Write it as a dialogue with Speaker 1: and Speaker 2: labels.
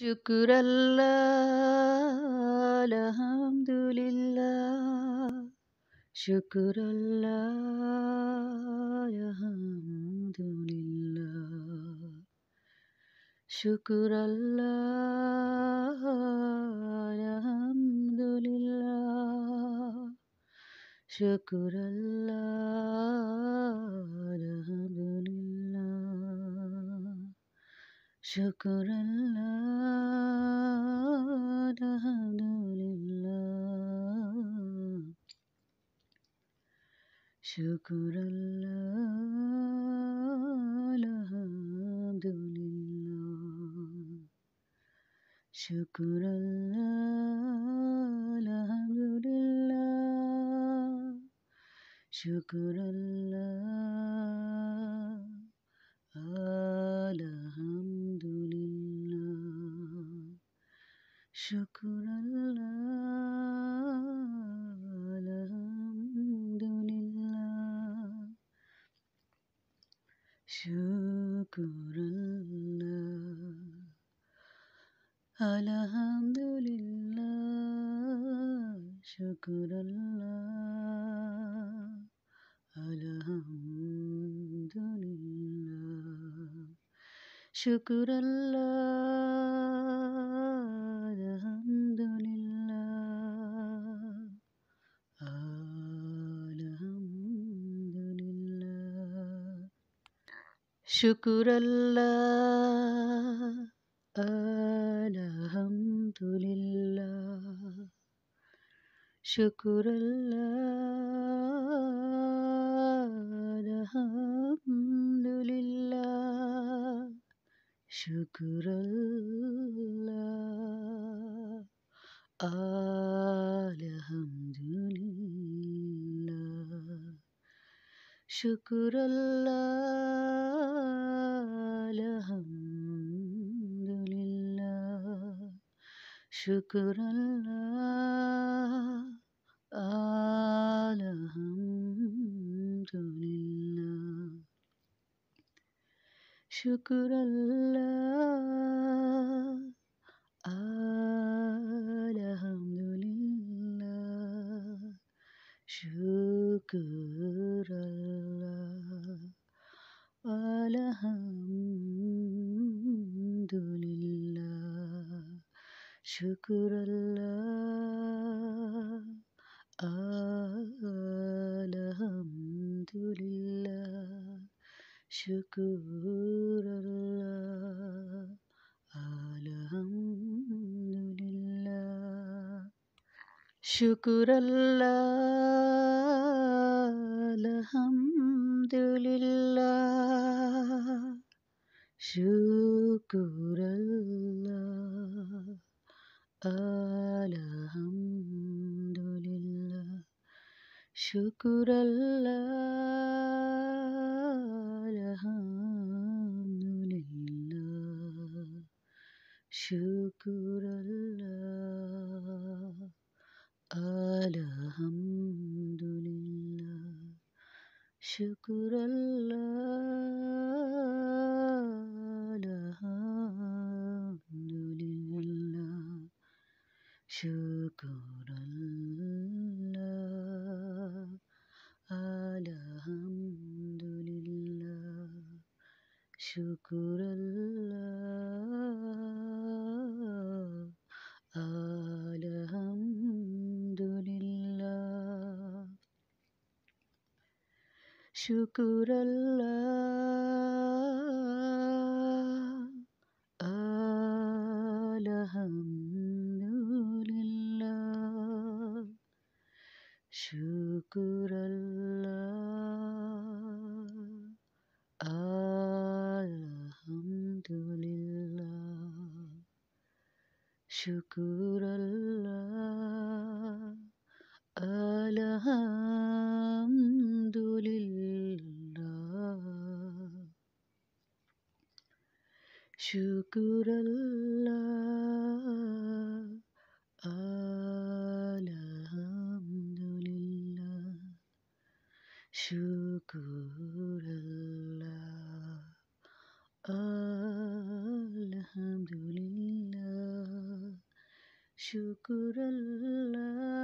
Speaker 1: la Shukrallah, la Shukrallah, Alhamdulillah. Shukrallah, Alhamdulillah. Shukrallah, Alhamdulillah. شكر الله الحمد لله شكر الله الحمد لله شكر الله الحمد لله شكر الله শুকুর আলহামদুলিল্লাহ শুকুর আলহামদুলিল্লাহ শুকুর আলহামদুলিল্লাহ শুকুর আল্লাহ Shukurallah, Alhamdulillah. Shukurallah, Alhamdulillah. Shukurallah, Alhamdulillah. Shukurallah. আলহামদুলিল্লাহ শুকুরাল্লাহ আলহামদুলিল্লাহ শুকুরাল্লাহ আলহামদুলিল্লাহ শুকুরাল্লাহ ശുക്രല്ല ആലഹംദുലില്ല ശുക്രല്ല ആലഹംദുലില്ല Alhamdulillah Shukrallah Alhamdulillah Shukrallah Alhamdulillah Shukrallah ശുക്രല്ല അലഹമുല്ല ശുക്രല്ല അലഹമുല്ല ശുക്രല്ല Şükür Allah, Alhamdulillah. Şükür Allah, Alhamdulillah. Şükür Allah. Şükürler, Elhamdülillah, Şükürler.